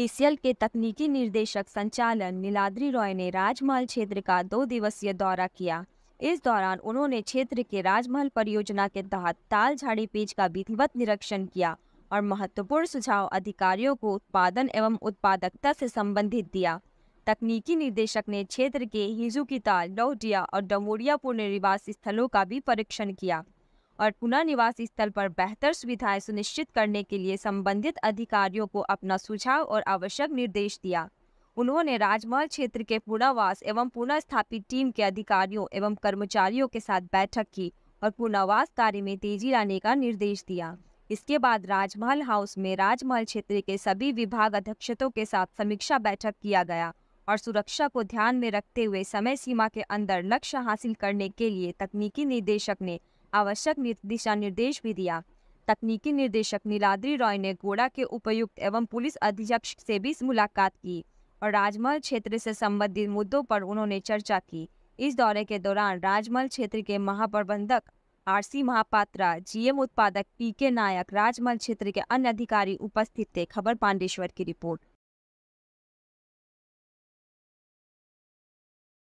ECL के तकनीकी निर्देशक संचालन नीलाद्री रॉय ने राजमहल क्षेत्र का दो दिवसीय दौरा किया इस दौरान उन्होंने क्षेत्र के राजमहल परियोजना के तहत ताल झाड़ी पेज का विधिवत निरीक्षण किया और महत्वपूर्ण सुझाव अधिकारियों को उत्पादन एवं उत्पादकता से संबंधित दिया तकनीकी निदेशक ने क्षेत्र के ताल लौटिया और डमोरिया पुनर्निवास स्थलों का भी परीक्षण किया और पुनर्निवास स्थल पर बेहतर सुविधाएं सुनिश्चित करने के लिए संबंधित अधिकारियों को अपना सुझाव और आवश्यक निर्देश दिया उन्होंने राजमहल क्षेत्र के पुनर्वास एवं पुनर्स्थापित टीम के अधिकारियों एवं कर्मचारियों के साथ बैठक की और पुनर्वास कार्य में तेजी लाने का निर्देश दिया इसके बाद राजमहल हाउस में राजमहल क्षेत्र के सभी विभाग अध्यक्षतों के साथ समीक्षा बैठक किया गया और सुरक्षा को ध्यान में रखते हुए समय सीमा के अंदर लक्ष्य हासिल करने के लिए तकनीकी निदेशक ने आवश्यक दिशा निर्देश भी दिया तकनीकी निर्देशक नीलाद्री रॉय ने गोड़ा के उपायुक्त एवं पुलिस अधीक्षक से भी मुलाकात की और राजमहल क्षेत्र से संबंधित मुद्दों पर उन्होंने चर्चा की इस दौरे के दौरान राजमहल क्षेत्र के महाप्रबंधक आर सी महापात्रा जीएम उत्पादक पी के नायक राजमहल क्षेत्र के अन्य अधिकारी उपस्थित थे खबर पांडेश्वर की रिपोर्ट